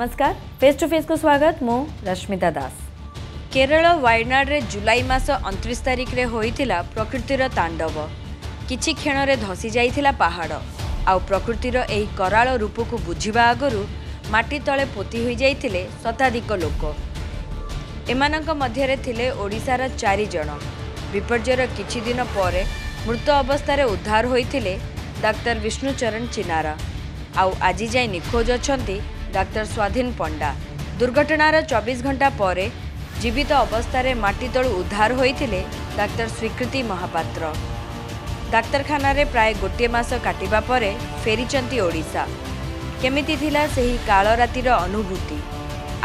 ନମସ୍କାର face to ଫେସ୍କୁ ସ୍ୱାଗତ ମୁଁ ରଶ୍ମିତା ଦାସ କେରଳ ୱାଇନାଡ଼ରେ ଜୁଲାଇ ମାସ ଅଣତିରିଶ ତାରିଖରେ ହୋଇଥିଲା ପ୍ରକୃତିର ତାଣ୍ଡବ କିଛି କ୍ଷଣରେ ଧସି ଯାଇଥିଲା ପାହାଡ଼ ଆଉ ପ୍ରକୃତିର ଏହି କରାଳ ରୂପକୁ ବୁଝିବା ଆଗରୁ ମାଟି ତଳେ ପୋତି ହୋଇଯାଇଥିଲେ ଶତାଧିକ ଲୋକ ଏମାନଙ୍କ ମଧ୍ୟରେ ଥିଲେ ଓଡ଼ିଶାର ଚାରି ଜଣ ବିପର୍ଯ୍ୟୟର କିଛି ଦିନ ପରେ ମୃତ ଅବସ୍ଥାରେ ଉଦ୍ଧାର ହୋଇଥିଲେ ଡାକ୍ତର ବିଷ୍ଣୁଚରଣ ଚିନାରା ଆଉ ଆଜି ଯାଏ ନିଖୋଜ ଅଛନ୍ତି ଡାକ୍ତର ସ୍ୱାଧୀନ ପଣ୍ଡା ଦୁର୍ଘଟଣାର ଚବିଶ ଘଣ୍ଟା ପରେ ଜୀବିତ ଅବସ୍ଥାରେ ମାଟି ତଳୁ ଉଦ୍ଧାର ହୋଇଥିଲେ ଡାକ୍ତର ସ୍ୱୀକୃତି ମହାପାତ୍ର ଡାକ୍ତରଖାନାରେ ପ୍ରାୟ ଗୋଟିଏ ମାସ କାଟିବା ପରେ ଫେରିଛନ୍ତି ଓଡ଼ିଶା କେମିତି ଥିଲା ସେହି କାଳରାତିର ଅନୁଭୂତି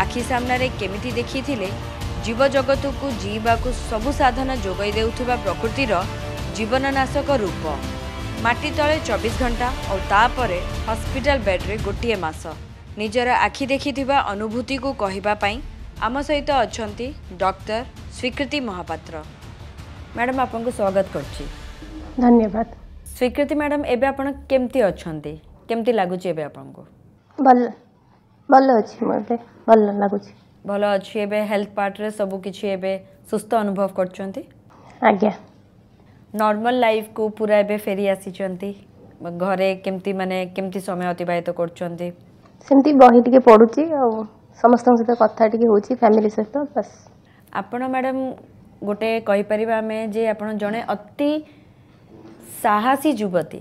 ଆଖି ସାମ୍ନାରେ କେମିତି ଦେଖିଥିଲେ ଜୀବଜଗତକୁ ଜିଇଁବାକୁ ସବୁ ସାଧନ ଯୋଗାଇ ଦେଉଥିବା ପ୍ରକୃତିର ଜୀବନନାଶକ ରୂପ ମାଟି ତଳେ ଚବିଶ ଘଣ୍ଟା ଓ ତାପରେ ହସ୍ପିଟାଲ ବେଡ଼୍ରେ ଗୋଟିଏ ମାସ निजर आखि देखिता अनुभूति को कहवापी आम सहित अच्छा डक्टर स्वीकृति महापात्र मैडम आप स्वागत कर धन्यवाद स्वीकृति मैडम एवं आप अच्छा केमती लगुच भल अच्छे हेल्थ पार्ट्रे सबकि सुस्थ अनुभव कर नॉर्मल लाइफ को पूरा एबे फेरी आसी घरे केमती समय अतिवाहित कर सेमती बही टे पढ़ुची आ समस्त सहित कथा टी हो फैमिली सहित बस आपण मैडम गोटे कहीपर आम जे आप जड़े अति साहसी युवती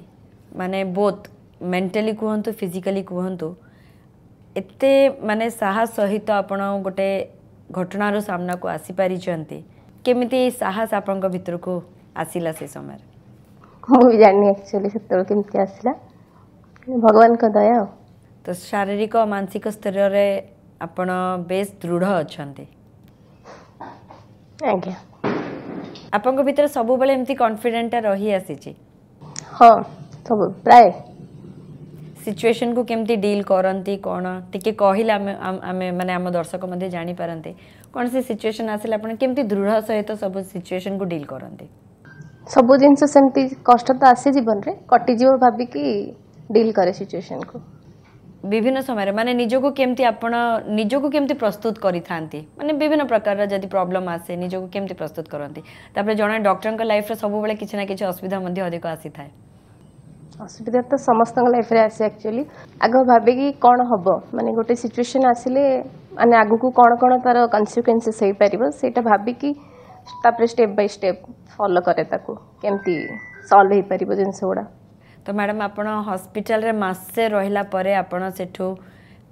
माने बोथ मेंटली कहतु फिजिकली कहतु एत माने साहस सहित आप गोटे घटनार सामना को आसी पारिंट केमी साहस आपण को आसला से समय मुझे जानी एक्चुअली से आसला भगवान का दया तो शारीरिक मानसिक स्तर रे आपण बेस दृढ़ अछन्ते आज्ञा सब बेले रही आसी सब प्राय सिचुएशन को केमती डील करंती कोन टिके कहिले हम हम माने हम दर्शक मध्ये जानी परंते कोन से सिचुएशन आसेल आपन केमती दृढ़ सहित सब सिचुएशन को डील करंती सब दिन से सेंती कष्ट त आसी जीवन रे कटि जीव भाबी की डील करे सिचुएशन को विभिन्न समय मान निजी केमती आप निजी केमती प्रस्तुत करते मैं विभिन्न प्रकार जदि प्रॉब्लम आसे निजी केमती प्रस्तुत करते जहाँ डक्टर लाइफ सब कि असुविधा अधिक आसी था असुविधा तो समस्त लाइफ आसे एक्चुअली आग भाव कि कौन हम मानते गोटे सिचुएसन आसिले मैंने आग को कौन कौन तार कन्सिक्वेन्सेस हो पार से भाविकी स्टेप बै स्टेप फलो कैमती सल्व हो पार जिनगढ़ तो मैडम आप हस्पिटाल मसे रहा आपठू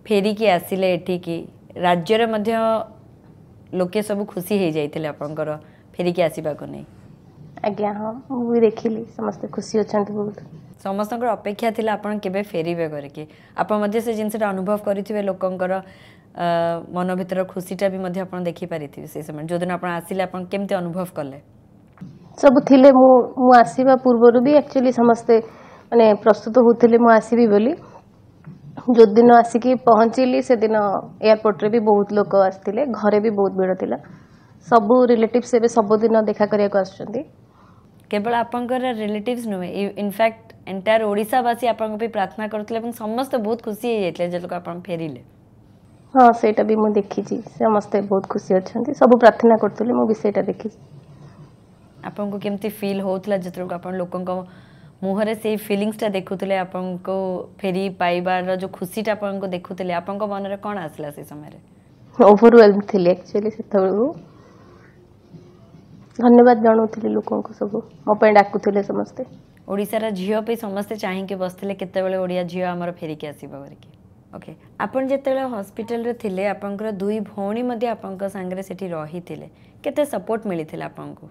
फेरिक आसिले एटिकी राज्य लोके सब खुशी हो जाते आप फेरिक आसवाक नहीं समस्त अपेक्षा थी आप फेरबे घर के आपसटा अनुभव करेंगे लोकंर मन भितर खुशीटा भी आप देखिपारी थे से समय जो दिन आप आसे आपत अनुभव कले सब थी आसवा पूर्व भी एक्चुअली समस्ते અને પ્રસ્તુત હોતલે મો આસી બી બોલી જો દિન આસી કે પહોંચેલી સે દિન એરપોર્ટ રે બી બહુત લોક આસતલે ઘરે બી બહુત ભીડ થિલા સબ રિલેટિવ સે સબ દિન દેખા કરિયે આસછંતી કેવળ આપંગર રિલેટિવ્સ નો હે ઇન ફેક્ટ એન્ટાયર ઓડિસા વાસી આપંગ કો બી પ્રાર્થના કરતલે અને સમસ્ત બહુત ખુશી હે જૈતલે જે લોકો આપણ ફેરીલે હા સેઈટા બી મો દેખીજી સમસ્ત બહુત ખુશી હોછંતી સબ પ્રાર્થના કરતલે મો બી સેઈટા દેખી આપંગ કો કેમતી ફીલ હોતલા જેતરો આપણ લોકો કો ମୁହଁରେ ସେଇ ଫିଲିଙ୍ଗସଟା ଦେଖୁଥିଲେ ଆପଣଙ୍କୁ ଫେରି ପାଇବାର ଯେଉଁ ଖୁସିଟା ଆପଣଙ୍କୁ ଦେଖୁଥିଲେ ଆପଣଙ୍କ ମନରେ କ'ଣ ଆସିଲା ସେ ସମୟରେ ଓଭରୱେଲ୍ମ ଥିଲି ଆକ୍ଚୁଆଲି ସେତେବେଳକୁ ଧନ୍ୟବାଦ ଜଣାଉଥିଲି ଲୋକଙ୍କୁ ସବୁ ମୋ ପାଇଁ ଡାକୁଥିଲେ ସମସ୍ତେ ଓଡ଼ିଶାର ଝିଅ ପାଇଁ ସମସ୍ତେ ଚାହିଁକି ବସିଥିଲେ କେତେବେଳେ ଓଡ଼ିଆ ଝିଅ ଆମର ଫେରିକି ଆସିବ କରିକି ଓକେ ଆପଣ ଯେତେବେଳେ ହସ୍ପିଟାଲରେ ଥିଲେ ଆପଣଙ୍କର ଦୁଇ ଭଉଣୀ ମଧ୍ୟ ଆପଣଙ୍କ ସାଙ୍ଗରେ ସେଠି ରହିଥିଲେ କେତେ ସପୋର୍ଟ ମିଳିଥିଲା ଆପଣଙ୍କୁ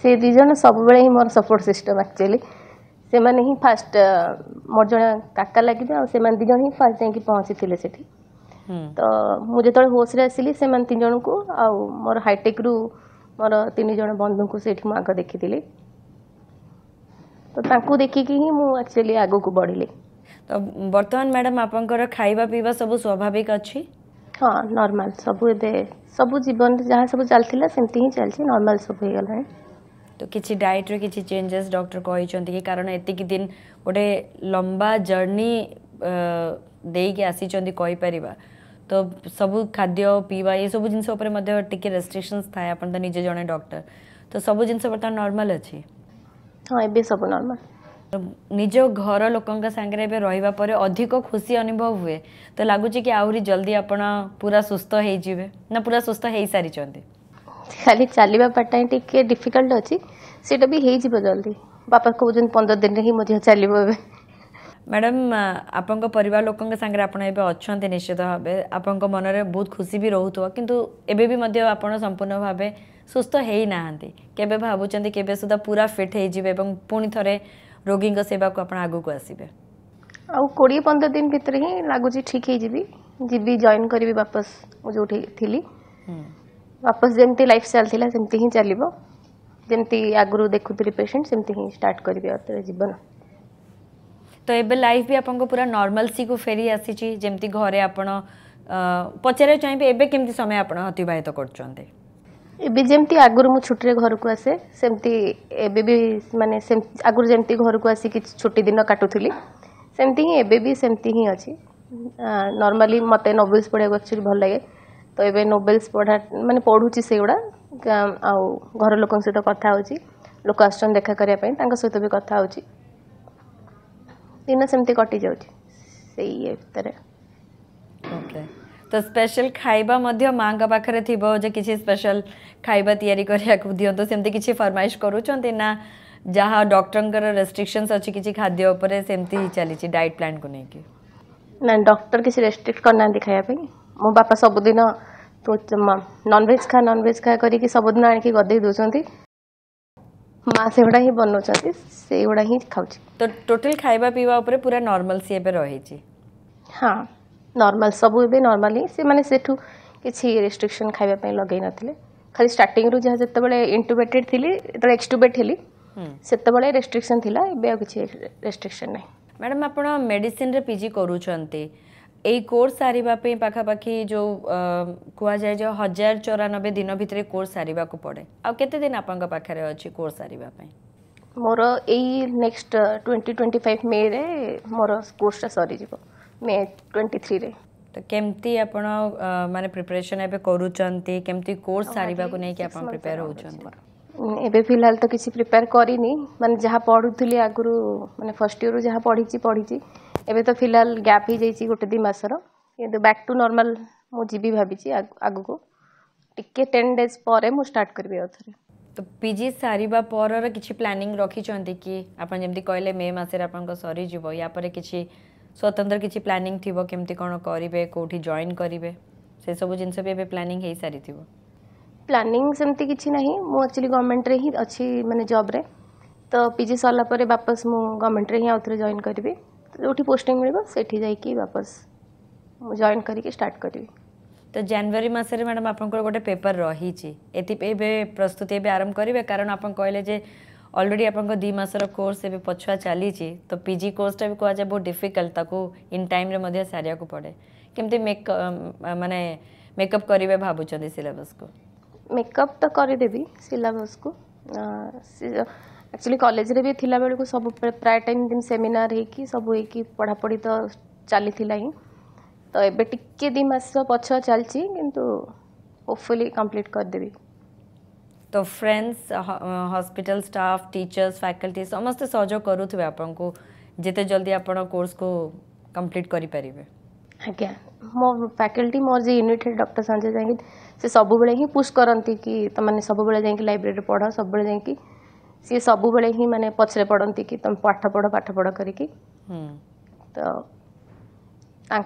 ସେ ଦୁଇ ଜଣ ସବୁବେଳେ ହିଁ ମୋର ସପୋର୍ଟ ସିଷ୍ଟମ୍ ଆକ୍ଚୁଆଲି से मैंने ही फर्स्ट मोर जो काका लगे से दिज ही फर्स्ट जा पहुँची थे सेठी तो मुझे जो होश रे आसली से तीनजन को आ मोर हाईटेक रु मोर तीन जन बंधु को सेठ मु आग देखी थी तो ताकू देखिकी ही मु एक्चुअली आग को बढ़िली तो बर्तमान मैडम आप खाइबा पीवा सब स्वाभाविक अच्छी हाँ नॉर्मल सब सब जीवन जहाँ सब चलता सेमती ही चलती नॉर्मल सब हो गला तो किसी डाइट्रे कि चेंजेस डक्टर कही कि कारण एतिक दिन गोटे लंबा जर्नी दे कि आसीपर तो सब खाद्य पीवा ये सब जिन टे रेस्ट्रिक्शन थाए तो निजे जड़े डक्टर तो सब जिन बर्तमान नर्माल अच्छे हाँ ये सब नर्माल निज घर लोकर ए अधिक खुशी अनुभव हुए तो लगुच कि आल्दी आपड़ पूरा सुस्थ हो पूरा सुस्थ हो सारी खाली चलवापटा ही टी डिफिकल्ट अच्छी भी हो जल्दी बापा कह पंदर दिन में ही चल मैडम आपंक अच्छा निश्चित भाव आप मन में बहुत खुशी भी रोथ कि संपूर्ण भाव सुस्थ होना के भाचं पूरा फिट हो पुणी थे रोगी सेवा को आगक आसबे कोड़े पंद्रह दिन भितर ही लगुच ठीक हो जॉन करी वापस जो थी वापस जमी लाइफ स्टाइल सेमती ही चलो जमी आगुरी देखु पेसेंट सेमती ही स्टार्ट कर जीवन तो ये लाइफ भी आपको पूरा सी को फेरी आसी जमी घरे आप पचार चाहिए एवं समय आप अतिबाहित करते आगु ଯେମିତି छुट्टी घर को आसे सेमती ସେମିତି ଏବେ ବି ମାନେ ଆଗରୁ ଯେମିତି ଘରକୁ ଆସି କିଛି ଛୁଟି ଦିନ କାଟୁଥିଲି सेमती ही ଏବେ ବି ସେମିତି ହିଁ ଅଛି ନର୍ମାଲି ମୋତେ ନୋଭେଲ୍ସ तो ये नोबेल्स पढ़ा मानते पढ़ुची से गुड़ा आर लोक सहित कथा लोक आस देखा करने सहित भी कथा दिन सेमती कटि जा तो स्पेशल खाइबा माँ का पाखे थी जो किसी स्पेशल खाइबा या दिं से किसी फरमाइश करूँ जहाँ डक्टर रेस्ट्रिक्शन अच्छी किसी खाद्य उपमती चली डाइट प्लांट को लेकिन ना डॉक्टर किसी रेस्ट्रिक्ट करना खायापी मो बापा सबुदिन नन भेज खा नॉनवेज खा कर सबुदिन आणिक गदई दौरान माँ से गुड़ा ही बनाऊँगी से गुड़ा ही खाऊँ तो टोटल खावा पीवा पूरा नर्माल सी ए रही हाँ नर्माल सब नर्माल ही से मैंने किसी रेस्ट्रिक्शन खावाप लगे ना स्टार्टर जहाँ जिते इंटुबेटेड थी जो एक्सटुबेट हेली से रेस्ट्रिक्शन थी एवं आ रेस्ट्रिक्शन ना मैडम आप मेडिसीन पिजी करुँच এই কোর্স সারিবা পে পাখাপাখি যে কুযায় যে হাজার চৌরানবে দিন ভিতরে কোর্স সারিবা পড়ে আতদিন আপনার পাখে অছি কোর্স সারিবা মোর এই next twenty twenty five May রে মোর কোর্সটা সরিযোগ মে টোয়েন্টি থ্রি রে তো কেমতি আপন মানে প্রিপারেশন এবে করুচন্তি কেমতি কোর্স সারিবা কো নেকি আপন প্রিপেয়ার হউচন্তি এবে ফিলহাল তো কিছু প্রিপেয়ার করিনি মানে যাহা পড়ুଥିଲି আগুরু মানে ফার্স্ট ইয়ারু যাহা পড়িছি পড়িছি एबे तो फिलहाल गैप ही जाइए गोटे दुई मसर कि बैक टू नर्माल मुझे भाई आग को टे टेन डेज पर मुझे स्टार्ट करी आ थे तो पीजी सर पर किसी प्लानिंग रखी कि आपड़ी कहले मे मसीज या पर किसी स्वतंत्र किसी प्लानिंग थी कमी कौन करेंगे कौटि जॉन करेंगे से सब जिन भी प्लानिंग सारी थी प्लानिंग सेमती किसी ना मुझुअली गवर्नमेंट रे अच्छी मानते जब्रे तो पिजी सरला बापस मुझ गवर्नमेंट रे आउ थे जॉन करी जोटी पोस्टिंग मिले से वापस जॉइन करके स्टार्ट करी तो जनवरी मस रहा मैडम आप गोटे पेपर रही प्रस्तुति आरंभ करेंगे कारण आप कहे अलरेडी आप दुमास कोर्स एवं पछुआ चली तो पिजी कोर्सटा भी कहुए बहुत डिफिकल्टा इन टाइम सारे को पड़े कमी मेक मानने मेकअप करेंगे भावुँच सिलेबस को मेकअप तो करदेवी सिलेबस को ଆକ୍ଚୁଆଲି କଲେଜରେ ବି ଥିଲାବେଳକୁ ସବୁ ପ୍ରାୟ ଟାଇମ୍ ଯେମିତି ସେମିନାର ହେଇକି ସବୁ ହେଇକି ପଢ଼ାପଢ଼ି ତ ଚାଲିଥିଲା ହିଁ ତ ଏବେ ଟିକେ ଦୁଇ ମାସ ପଛ चल କିନ୍ତୁ होपफुली कंप्लीट कर देवी तो friends hospital staff teachers faculty समस्त सहयोग करुवे आपको जिते जल्दी आप कोर्स को कंप्लीट करें आज्ञा मो फैकल्टी मोर जी यूनिट है डॉक्टर संजय जाएंगे से सब बेले ही पुश करती कि तुमने सब बेले जा लाइब्रेरी पढ़ सबुबले जा सी सब मानते पचर पड़ती कि तुम पाठ पढ़ पाठ पढ़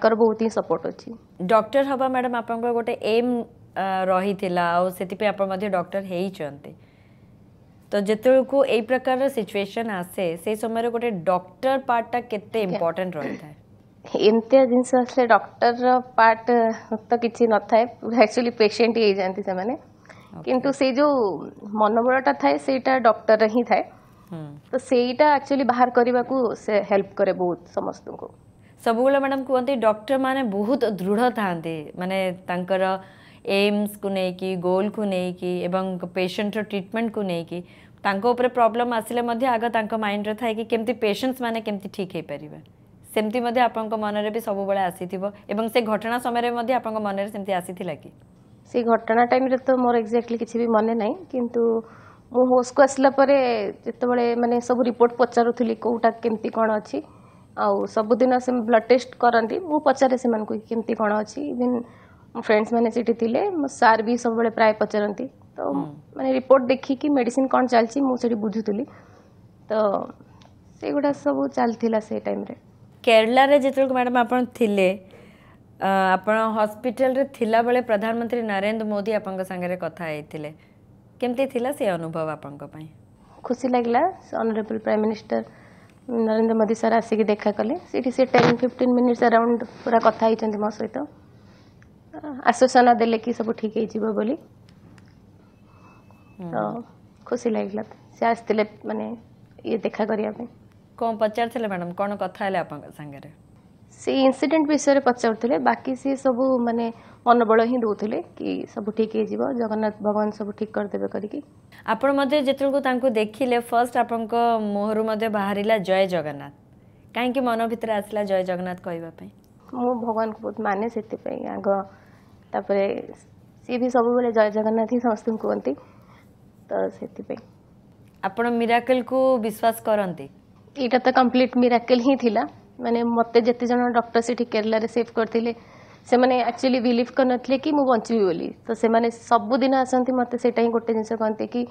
कर बहुत ही सपोर्ट अच्छी डक्टर हाँ मैडम आप गोटे एम रही डक्टर होती तो जितेबू प्रकार सिचुएशन आसे से समय गोटे डक्टर पार्टा के इम्पोर्टाट रही था एमती जिन डक्टर पार्ट तो किसी न था एक्चुअली पेसेंट ही जानती से किंतु से जो मनोबलटा थाए सेटा डॉक्टर रही थाए हम्म। तो सेटा एक्चुअली बाहर करबा को से हेल्प करे बहुत समस्त को सब बोले मैडम को अंते डॉक्टर माने बहुत दृढ़ थांदे माने तंकर एम्स को ने की गोल को ने की एवं पेशेंट रो ट्रीटमेंट को ने की तांको ऊपर प्रॉब्लम आसीले मध्ये आगा तांको माइंड रे थाए की केमति पेशेंट्स माने केमति ठीक हे परिबे सेमती मध्ये आपन को मन भी सब बेले आसी थिबो एवं से घटना समय रे मध्ये आपन को मन रे आसी थिला की से घटना टाइम तो मोर एक्जाक्टली किसी भी मन ना कि होश को आसलापर जितेबले मैंने सब रिपोर्ट पचारूली कौटा केमती कौन अच्छी आ सबुदिन से ब्लड टेस्ट करती मुझे पचारे से कमी कौन अच्छी इवेन मो फ्रेंड्स मैंने मो सार भी सब प्राय पचारती तो मैंने रिपोर्ट देखिकी मेडिसीन कौन चलती मुझे बुझुली तो से गुड़ा सब चलता से टाइम केरल जो मैडम आप आप हस्पिटाल थिला बले प्रधानमंत्री नरेंद्र मोदी आप को से अनुभव आप खुशी लागला honourable prime minister Narendra Modi sir आसिक देखा कले सिटी से टेन 15 मिनिट्स अराउंड पूरा कथा मो सहित आश्वासना दे कि सब ठीक है तो खुशी लगला से आने ये देखा करिया कौन कोन मैडम कोन कथा आप से इनसीडेट विषय में पचार बाकी सी सब मानते मनोबल ही दूसरे कि सब ठीक है जगन्नाथ भगवान सब ठीक करदे करते देखिले फर्स्ट आप मुहर बाहर जय जगन्नाथ कहीं मन भितर आसला जय जगन्नाथ कह मु भगवान को बहुत माने से आग तापर सी भी सब जय जगन्नाथ ही समस्त कहते तो से आप मिराकल को विश्वास करती यहाँ तो कम्प्लीट मीराकेल ही थिला ମାନେ ମୋତେ ଯେତେ ଜଣ ଡକ୍ଟର ସେଠି କେରଳାରେ ସେଭ୍ କରିଥିଲେ ସେମାନେ ଆକ୍ଚୁଆଲି ବିଲିଭ୍ କରିନଥିଲେ କି ମୁଁ ବଞ୍ଚିବି ବୋଲି ତ ସେମାନେ ସବୁଦିନ ଆସନ୍ତି ମୋତେ ସେଇଟା ହିଁ ଗୋଟେ ଜିନିଷ କହନ୍ତି କି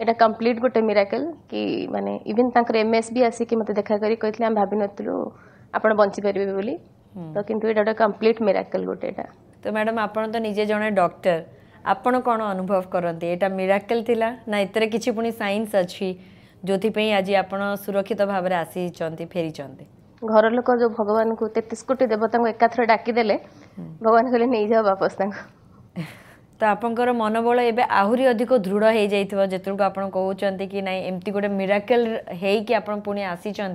ଏଇଟା କମ୍ପ୍ଲିଟ୍ ଗୋଟେ ମିରାକେଲ୍ କି ମାନେ ଇଭିନ୍ ତାଙ୍କର ଏମ୍ ଏସ୍ ବି ଆସିକି ମୋତେ ଦେଖା କରି କହିଥିଲେ ଆମେ ଭାବିନଥିଲୁ ଆପଣ ବଞ୍ଚିପାରିବେ ବୋଲି ତ କିନ୍ତୁ ଏଇଟା ଗୋଟେ କମ୍ପ୍ଲିଟ୍ ମିରାକେଲ୍ ଗୋଟେ ଏଇଟା ତ ମ୍ୟାଡ଼ାମ୍ ଆପଣ ତ ନିଜେ ଜଣେ ଡକ୍ଟର ଆପଣ କ'ଣ ଅନୁଭବ କରନ୍ତି ଏଇଟା ମିରାକେଲ୍ ଥିଲା ନା ଏଥିରେ କିଛି ପୁଣି ସାଇନ୍ସ ଅଛି ଯେଉଁଥିପାଇଁ ଆଜି ଆପଣ ସୁରକ୍ଷିତ ଭାବରେ ଆସିଛନ୍ତି ଫେରିଛନ୍ତି घर लोक जो भगवान को तेतीस कोटी देवता को एकाथर डाकिदे भगवान कहे नहीं जाओ वापस तो आपंकर मनोबल एवं आहरी अधिक दृढ़ हो जातु आप कहते कि ना एमती गोटे मिराकेल हो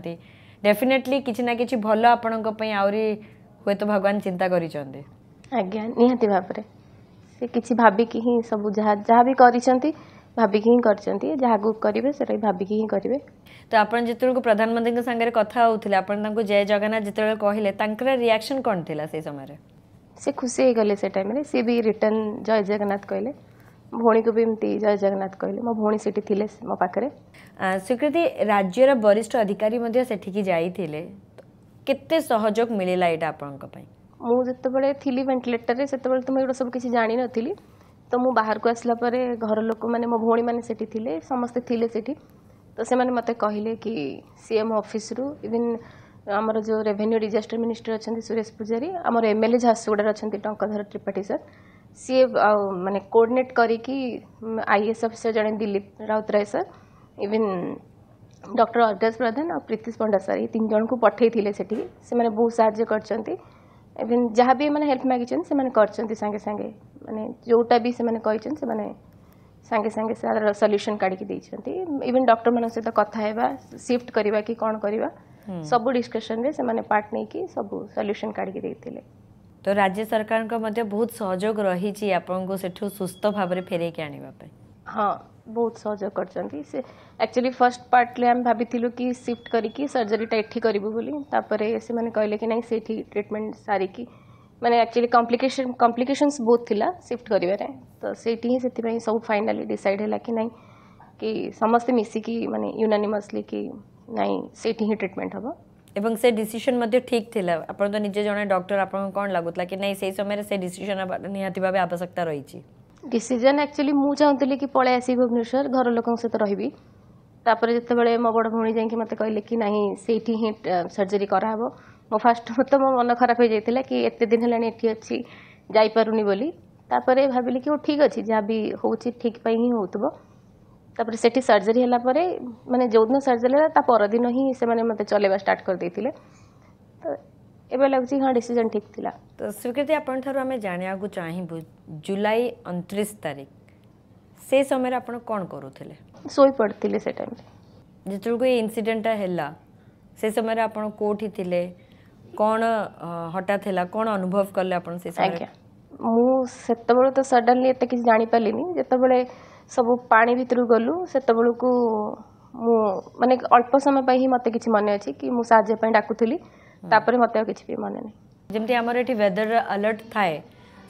कि डेफिनेटली किसी ना कि भल आपण आहरी हे तो भगवान चिंता कर किसी भाविक सब जहाँ भी करें भाविक ही करें जहाँ करेंगे से भाविक ही करेंगे ତ ଆପଣ ଯେତେବେଳକୁ ପ୍ରଧାନମନ୍ତ୍ରୀଙ୍କ ସାଙ୍ଗରେ କଥା ହେଉଥିଲେ ଆପଣ ତାଙ୍କୁ ଜୟ ଜଗନ୍ନାଥ ଯେତେବେଳେ କହିଲେ ତାଙ୍କର ରିଆକ୍ସନ୍ କ'ଣ ଥିଲା ସେଇ ସମୟରେ ସେ ଖୁସି ହେଇଗଲେ ସେ ଟାଇମ୍ରେ ସିଏ ବି ରିଟର୍ନ ଜୟ ଜଗନ୍ନାଥ କହିଲେ ଭଉଣୀକୁ ବି ଏମିତି ଜୟ ଜଗନ୍ନାଥ କହିଲେ ମୋ ଭଉଣୀ ସେଠି ଥିଲେ ମୋ ପାଖରେ ସ୍ୱୀକୃତି ରାଜ୍ୟର ବରିଷ୍ଠ ଅଧିକାରୀ ମଧ୍ୟ ସେଠିକି ଯାଇଥିଲେ କେତେ ସହଯୋଗ ମିଳିଲା ଏଇଟା ଆପଣଙ୍କ ପାଇଁ ମୁଁ ଯେତେବେଳେ ଥିଲି ଭେଣ୍ଟିଲେଟରରେ ସେତେବେଳେ ତ ମୁଁ ଏଗୁଡ଼ା ସବୁ କିଛି ଜାଣିନଥିଲି ତ ମୁଁ ବାହାରକୁ ଆସିଲା ପରେ ଘର ଲୋକମାନେ ମୋ ଭଉଣୀମାନେ ସେଠି ଥିଲେ ସମସ୍ତେ ଥିଲେ ସେଠି ତ ସେମାନେ ମୋତେ କହିଲେ କି ସି ଏମ୍ ଅଫିସ୍ରୁ ଇଭିନ୍ ଆମର ଯେଉଁ ରେଭେନ୍ୟୁ ଡିଜାଷ୍ଟର ମିନିଷ୍ଟର ଅଛନ୍ତି ସୁରେଶ ପୂଜାରୀ ଆମର ଏମ୍ ଏଲ୍ ଏ ଝାରସୁଗୁଡ଼ାରେ ଅଛନ୍ତି ଟଙ୍କଧର ତ୍ରିପାଠୀ ସାର୍ ସିଏ ଆଉ ମାନେ କୋଡ଼ିନେଟ୍ କରିକି ଆଇ ଏସ୍ ଅଫିସର ଜଣେ Dilip Routray sir even doctor ଅର୍ଗାସ ପ୍ରଧାନ ଆଉ ପ୍ରୀତିଶ ପଣ୍ଡା ସାର୍ ଏଇ ତିନି ଜଣଙ୍କୁ ପଠାଇଥିଲେ ସେଠିକି ସେମାନେ ବହୁତ ସାହାଯ୍ୟ କରିଛନ୍ତି ଇଭିନ୍ ଯାହା ବି ମାନେ ହେଲ୍ପ ମାଗିଛନ୍ତି ସେମାନେ କରିଛନ୍ତି ସାଙ୍ଗେ ସାଙ୍ଗେ ମାନେ ଯେଉଁଟା ବି ସେମାନେ କହିଛନ୍ତି ସେମାନେ सांगे सांगे से सल्यूशन काढ़ इवन डक्टर मान सहित कथा सिफ्ट कर कि कौन करवा सब डिस्कसन में पार्ट नहीं कि सब सल्यूशन काढ़ तो राज्य सरकार का बहुत सहयोग रही सुस्थ भाव फेर हाँ बहुत सहयोग कर एक्चुअली फर्स्ट पार्ट ले आम भाभी कि सिफ्ट करी सर्जरीटा ये बोली कहले कि नहीं सी ट्रिटमेंट सारिकी मैंने एक्चुअली कम्प्लिकेसन कम्प्लिकेसन्स बहुत थी सिफ्ट करें तो सही से सब फाइनाली डिसाइड है कि नहीं कि समस्ते मिसिकी मानते यूनानिमसली कि नाई से ही ट्रिटमेंट हम एवं से डिसीजन मध्य ठीक थिला आपण तो निजे जने डॉक्टर आपण कोन लागुतला कि नहीं सेई समय रे से डिसीजन निहाति भाबे आवश्यकता रही छी डिसीजन एक्चुअली मु चाहतली कि पळे आसी भुवनेश्वर घर लोकन से त रहिबी तापर जते बळे म बड भणी जाई कि मते कहले कि नहीं सेठी ही सर्जरी करा हबो ମୋ ଫାଷ୍ଟ ତ ମୋ ମନ ଖରାପ ହେଇଯାଇଥିଲା କି ଏତେ ଦିନ ହେଲାଣି ଏଠି ଅଛି ଯାଇପାରୁନି ବୋଲି ତାପରେ ଭାବିଲି କି ହଉ ଠିକ୍ ଅଛି ଯାହା ବି ହେଉଛି ଠିକ୍ ପାଇଁ ହିଁ ହେଉଥିବ ତାପରେ ସେଠି ସର୍ଜରୀ ହେଲା ପରେ ମାନେ ଯେଉଁଦିନ ସର୍ଜରୀ ହେଲା ତା ପରଦିନ ହିଁ ସେମାନେ ମୋତେ ଚଲେଇବା ଷ୍ଟାର୍ଟ କରିଦେଇଥିଲେ ତ ଏବେ ଲାଗୁଛି ହଁ ଡିସିଜନ୍ ଠିକ୍ ଥିଲା ତ ସ୍ୱୀକୃତି ଆପଣଙ୍କଠାରୁ ଆମେ ଜାଣିବାକୁ ଚାହିଁବୁ ଜୁଲାଇ ଅଣତିରିଶ ତାରିଖ ସେ ସମୟରେ ଆପଣ କ'ଣ କରୁଥିଲେ ଶୋଇପଡ଼ିଥିଲେ ସେ ଟାଇମ୍ରେ ଯେତେବେଳକୁ ଏ ଇନସିଡେଣ୍ଟଟା ହେଲା ସେ ସମୟରେ ଆପଣ କେଉଁଠି ଥିଲେ कौन हटात है कौन अनुभव कले आप मुतबल तो सडनली एत किसी जाणी पारी जो सब पा भितर गलु सेत बेलू मानने अल्प समय पर ही मत कि मन अच्छे कि मुझे डाकुली तापर मत कि मन नहीं आमर ये वेदर आलर्ट थाए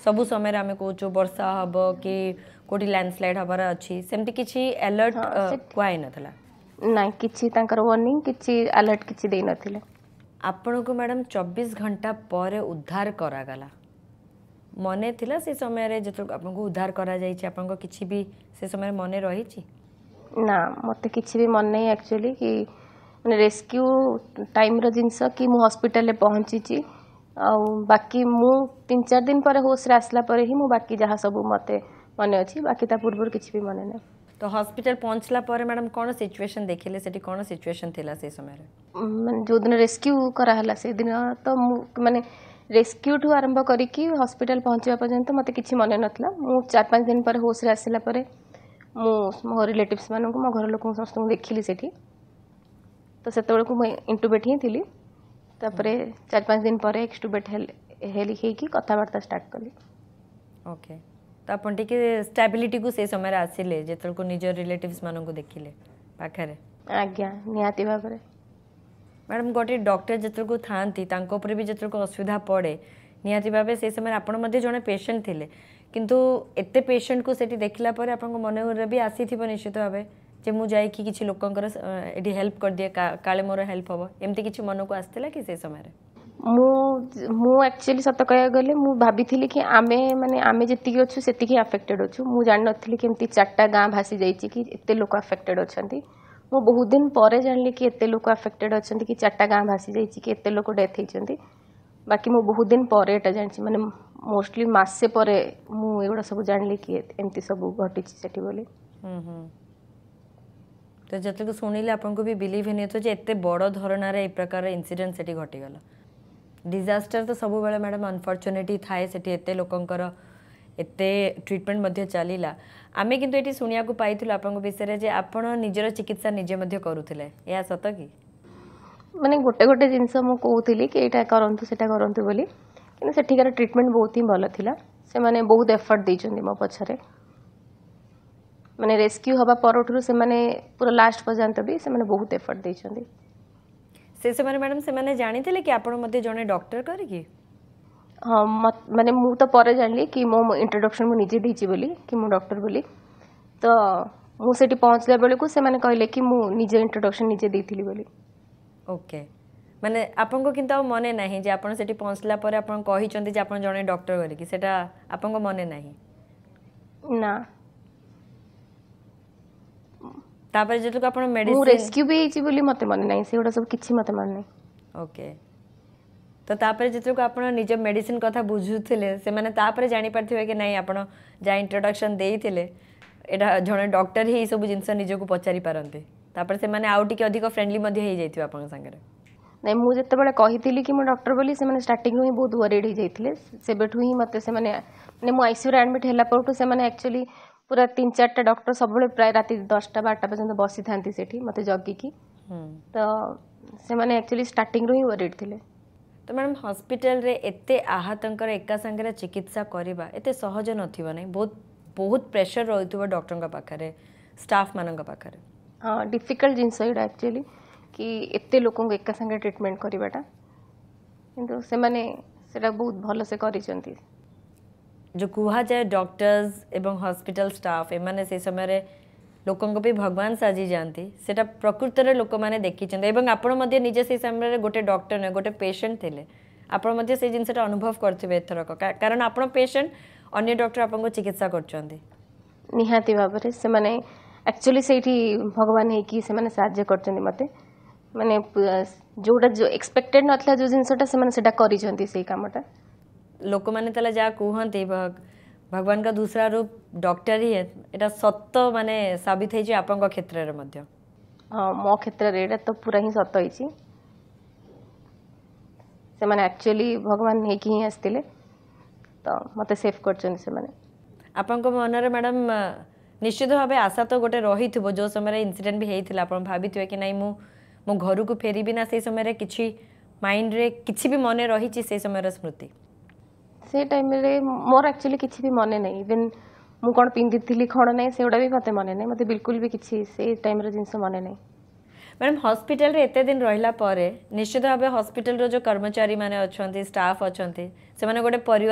सब समय कौ बर्षा हम कि कौट लैंडस्लाइड हबार अच्छी सेमती किसी अलर्ट कहना ना कि वर्णिंग किसी आलर्ट किसी आपण को मैडम चौबीस घंटा पर उद्धार कर मन थी से समय जो आपको उद्धार कर समय मन रही ना मत कि भी मन नहीं एक्चुअली कि मैंने रेस्क्यू टाइम रिनस कि मुझ हस्पिटाल पहुँची आकी तीन चार दिन पर होश्रे आसला ही मुझे बाकी जहाँ सब मत मन अच्छी बाकी पूर्व कि मन ना तो हस्पिटा पहुँचला मैडम कौन सिचुएशन देखिले सेठी कौन सिचुएशन थिला से समय रे जो दिन रेस्क्यू करा से दिन तो माने रेस्क्यू टू आरंभ कर कि हॉस्पिटल पहुंचवा पर्यंत तो मते किछि मने नथला मु 4-5 दिन पर होश रे मो रिलेटिव मानन को मो घर लोक समस्त को देखिली से तो सेते बेले को मैं इंटुबेट ही थिली तापरे 4-5 दिन पर एक्सटुबेट हेली हेली कथा वार्ता स्टार्ट करली ओके okay. तो टिके स्टेबिलिटी को से समय रे आसीले को निज रिलेटिव्स मानन को देखिले पाखरे आज्ञा नियाति भाबरे मैडम गोटे डॉक्टर जो था भी जेतल असुविधा पड़े नियाति भाबे से समय आपन मध्ये जने पेशेंट थिले किंतु को सेटी देखला पर मन भी आसी थिबो निश्चित भाबे जे मु जाई की किछि कर हेल्प कर दिए काले मोर हेल्प होबो एमते किछि मन को आस्तेला की समय मु एक्चुअली सत कह गले मु भाभी कि आम मानते आम जी अच्छे से अफेक्टेड अच्छा मुझे जान नी कि चार्टा गाँ भासी जा लोक अफेक्टेड अच्छा मु बहुत दिन जान ली कि एत लोक अफेक्टेड अच्छा कि चार्टा गाँ भासी जा लोक डेथ होती बाकी मुझे बहुत दिन पर यह जान मैंने मोस्टली मसे पर मुझा सब जान ली कि एमती सब घटी से तो जो शुणिले आपको भी बिलिव है नहीं तो एत बड़ धरणार एक प्रकार इनसीडेट से घटीगला ডিজাস্টার তো সবুলে ম্যাডাম আনফর্চুনেটলি থাকে সেটি এত লোকর এতে ট্রিটমেন্ট মধ্যে চালিলা আমি কিন্তু এটি শুনিয়া পাইলু আপনার বিষয়ে যে আপনার নিজের চিকিৎসা নিজে মধ্যে করুলে এ সত কি মানে গোটে গোটে জিনিস মু কৌলি কি এটা করতু সেটা করতু বলে কিন্তু সেঠিকার ট্রিটমেন্ট বহুত হি ভালো লা সে বহুত এফর্ট দিয়েছেন মো পছরে মানে রেস্কিউ হওয়া পরঠু সে পুরো লাস্ট পর্যন্ত বি সে বহুত এফর্ট দিয়েছেন से समय मैडम से माने जानी थे कि आपण मते जने डॉक्टर कर कि हां माने मु तो पर जान ली कि मो इंट्रोडक्शन मु निजे दीची बोली कि मु डॉक्टर बोली तो मु सेठी पहुंचले बेले को से माने कहले कि मु निजे इंट्रोडक्शन निजे दीथिली बोली ओके माने आपन को किंतु मने नाही जे आपण सेठी पहुंचला ना ତାପରେ ଯେତେବେଳେ ଆପଣ ମେଡିସିନ ମୁଁ ରେସ୍କ୍ୟୁ ବି ହେଇଛି ବୋଲି ମୋତେ ମନେ ନାହିଁ ସେଗୁଡ଼ା ସବୁ କିଛି ମୋତେ ମନେ ନାହିଁ ଓକେ ତ ତାପରେ ଯେତେବେଳେ ଆପଣ ନିଜ ମେଡିସିନ କଥା ବୁଝୁଥିଲେ ସେମାନେ ତାପରେ ଜାଣିପାରିଥିବେ କି ନାହିଁ ଆପଣ ଯାହା ଇଣ୍ଟ୍ରୋଡକ୍ସନ୍ ଦେଇଥିଲେ ଏଇଟା ଜଣେ ଡକ୍ଟର ହିଁ ଏଇସବୁ ଜିନିଷ ନିଜକୁ ପଚାରି ପାରନ୍ତି ତାପରେ ସେମାନେ ଆଉ ଟିକେ ଅଧିକ ଫ୍ରେଣ୍ଡଲି ମଧ୍ୟ ହେଇଯାଇଥିବେ ଆପଣଙ୍କ ସାଙ୍ଗରେ ନାଇଁ ମୁଁ ଯେତେବେଳେ କହିଥିଲି କି ମୁଁ ଡକ୍ଟର ବୋଲି ସେମାନେ ଷ୍ଟାର୍ଟିଂରୁ ହିଁ ବହୁତ ୱାରିଡ୍ ହେଇଯାଇଥିଲେ ସେବେଠୁ ହିଁ ମୋତେ ସେମାନେ ମାନେ ମୁଁ ଆଇସିୟୁରେ ଆଡ଼ମିଟ୍ ହେଲା ପରଠୁ ସେମାନେ ଆକ୍ଚୁଆଲି ପୁରା ତିନି ଚାରିଟା ଡକ୍ଟର ସବୁବେଳେ ପ୍ରାୟ ରାତି ଦଶଟା ବାରଟା ପର୍ଯ୍ୟନ୍ତ ବସିଥାନ୍ତି ସେଠି ମୋତେ ଜଗିକି ତ ସେମାନେ ଆକ୍ଚୁଆଲି ଷ୍ଟାର୍ଟିଂରୁ ହିଁ ୱରିଡ୍ ଥିଲେ ତ ମ୍ୟାଡ଼ାମ୍ ହସ୍ପିଟାଲରେ ଏତେ ଆହତଙ୍କର ଏକା ସାଙ୍ଗରେ ଚିକିତ୍ସା କରିବା ଏତେ ସହଜ ନଥିବ ନାହିଁ ବହୁତ ବହୁତ ପ୍ରେସର ରହୁଥିବ ଡକ୍ଟରଙ୍କ ପାଖରେ ଷ୍ଟାଫ୍ମାନଙ୍କ ପାଖରେ ହଁ ଡିଫିକଲ୍ଟ ଜିନିଷ ଏଇଟା ଆକ୍ଚୁଆଲି କି ଏତେ ଲୋକଙ୍କୁ ଏକା ସାଙ୍ଗରେ ଟ୍ରିଟମେଣ୍ଟ କରିବାଟା କିନ୍ତୁ ସେମାନେ ସେଇଟା ବହୁତ ଭଲସେ କରିଛନ୍ତି जो कहा जाए डक्टर्स एवं हस्पिटाल स्टाफ एम से समय लोक भगवान साजी जाती से प्रकृतर लोक मैंने देखी आपजे से समय गोटे डक्टर नुए गोटे पेसेंट थे आपड़े जिन अनुभव करेंगे एथरक कारण आप पेसेंट अगर डक्टर आप चिकित्सा कर निहाती भाव से मैंने से भगवान होने साय कर मतलब जो एक्सपेक्टेड ना जो जिनसा से कमटा ଲୋକମାନେ ତାହେଲେ ଯାହା କୁହନ୍ତି ଭଗବାନଙ୍କ ଦୁସରା ରୂପ ଡକ୍ଟର ହିଁ ଏଇଟା ସତ ମାନେ ସାବିତ ହେଇଛି ଆପଣଙ୍କ କ୍ଷେତ୍ରରେ ମଧ୍ୟ ହଁ ମୋ କ୍ଷେତ୍ରରେ ଏଇଟା ତ ପୁରା ହିଁ ସତ ହେଇଛି ସେମାନେ ଆକ୍ଚୁଆଲି ଭଗବାନ ହେଇକି ହିଁ ଆସିଥିଲେ ତ ମୋତେ ସେଭ୍ କରିଛନ୍ତି ସେମାନେ ଆପଣଙ୍କ ମନରେ ମ୍ୟାଡ଼ାମ୍ ନିଶ୍ଚିତ ଭାବେ ଆଶା ତ ଗୋଟେ ରହିଥିବ ଯେଉଁ ସମୟରେ ଇନସିଡେଣ୍ଟ ବି ହେଇଥିଲା ଆପଣ ଭାବିଥିବେ କି ନାଇଁ ମୁଁ ମୋ ଘରକୁ ଫେରିବି ନା ସେଇ ସମୟରେ କିଛି ମାଇଣ୍ଡରେ କିଛି ବି ମନେ ରହିଛି ସେଇ ସମୟର ସ୍ମୃତି से टाइम मोर एक्चुअली किसी भी मन ना इवेन मुझे पिंधि कौन ना से गुडा भी मत मन ना मतलब बिलकुल भी किसी से टाइम जिन मन ना मैडम हस्पिटाल एत दिन रहा निश्चित भाव हस्पिटाल जो कर्मचारी मैंने अच्छा स्टाफ अच्छा से गोटे पर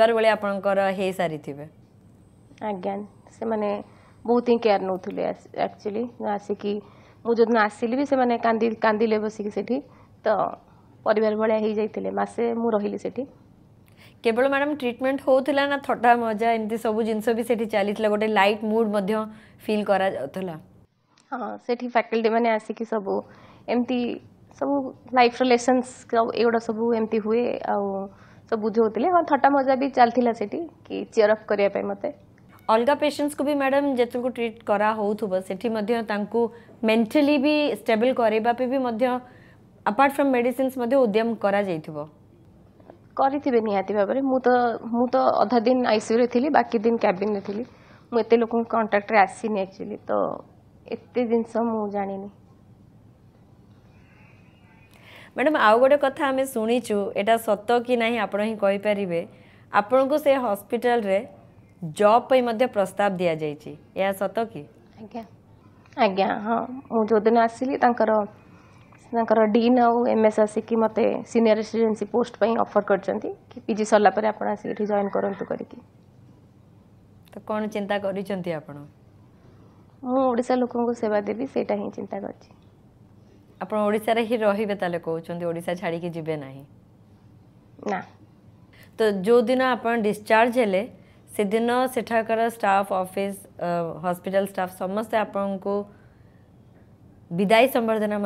आज्ञा से मैंने बहुत ही केयर नौ एक्चुअली आसिकी मुझे जो आसिली भी से कदिले बसिक तो पर भाया हो जाते मसे मुझे रही केवल मैडम ट्रिटमेंट होता ना थटा मजा एमती हाँ, सब जिन भी चलता गोटे लाइट मुड फिल कर हाँ से फैकल्टी मैंने आसिक सब एमती सब लाइफ रिलेसन्स एगुड़ा सब एम हुए आउ सब बुझे हाँ थटा मजा भी चलता से कि चेयर करने मत अलग पेसेंट्स को भी मैडम जितक ट्रिट करा हो मेन्टाली भी स्टेबल करवाई भी अपार्ट फ्रम मेडिसीन्स उद्यम करा कर କରିଥିବେ ନିହାତି ଭାବରେ ମୁଁ ତ ମୁଁ ତ ଅଧା ଦିନ ଆଇସିୟୁରେ ଥିଲି ବାକି ଦିନ କ୍ୟାବିନ୍ରେ ଥିଲି ମୁଁ ଏତେ ଲୋକଙ୍କ କଣ୍ଟାକ୍ଟରେ ଆସିନି ଆକ୍ଚୁଆଲି ତ ଏତେ ଜିନିଷ ମୁଁ ଜାଣିନି ମ୍ୟାଡ଼ାମ୍ ଆଉ ଗୋଟେ କଥା ଆମେ ଶୁଣିଛୁ ଏଇଟା ସତ କି ନାହିଁ ଆପଣ ହିଁ କହିପାରିବେ ଆପଣଙ୍କୁ ସେ ହସ୍ପିଟାଲରେ ଜବ୍ ପାଇଁ ମଧ୍ୟ ପ୍ରସ୍ତାବ ଦିଆଯାଇଛି ଏହା ସତ କି ଆଜ୍ଞା ଆଜ୍ଞା ହଁ ମୁଁ ଯେଉଁଦିନ ଆସିଲି ତାଙ୍କର डी डीन एम एस आसिक मत सिनियर रेसीडेन्सी पोस्ट अफर कर पी सरपुर आप जॉन कर कौन चिंता कर मुड़शा लोक सेवा देवी से चिंता कर रेल कहते छाड़ी जीवे ना तो जो दिन आप डिस्चार्ज हेले से दिन सेठाकर स्टाफ ऑफिस हॉस्पिटल स्टाफ समस्त आपन को विदाई संबर्धना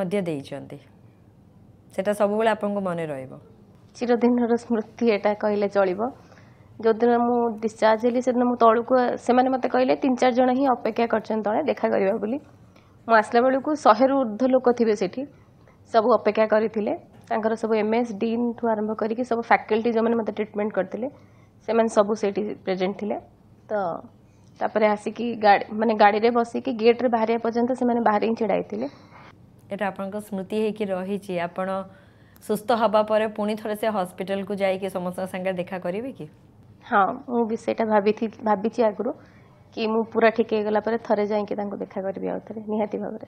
से सब आपको मन रिरदिन स्मृति यहाँ कहले चल जो दिन मुझे डिस्चार्ज हेली दिन मुझे तौक से मत तीन चार जन ही अपेक्षा कर देखा करवा मुसला बेलू शहे रु ऊर्ध लोक थे सीठी सब अपेक्षा करते सब एम एस डीन ठू आरंभ कर फैकल्टी जो मैंने मतलब ट्रिटमेंट करते सब से प्रेजेट थे तो तापर आसिक गाड़ी मानते गाड़ी में बस कि गेट रे बाहर पर्यन से मैंने बाहर ही ढाई आप स्मृति रही आप सुस्थ हाबापर पुणी थोड़े से हस्पिटाल जाकि समस्त सागर देखा करेंगे हाँ, कि हाँ मुझे भाभी आगुरी कि मुझे पूरा ठीक हो थे जाए देखा करी आउ थे निहाती भाव में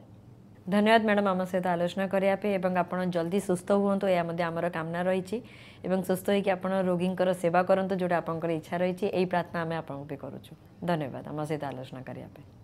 ধন্যবাদ ম্যাডাম আমার সহ আলোচনা করা এবং আপনার জলদি সুস্থ হুঁতু এ আমার কামনা রয়েছে এবং সুস্থ হয়ে আপনার রোগীঙ্কর সেবা করতু যেটা আপনার ইচ্ছা রয়েছে এই প্রার্থনা আমি আপনার করুছু ধন্যবাদ আমার সহ আলোচনা করা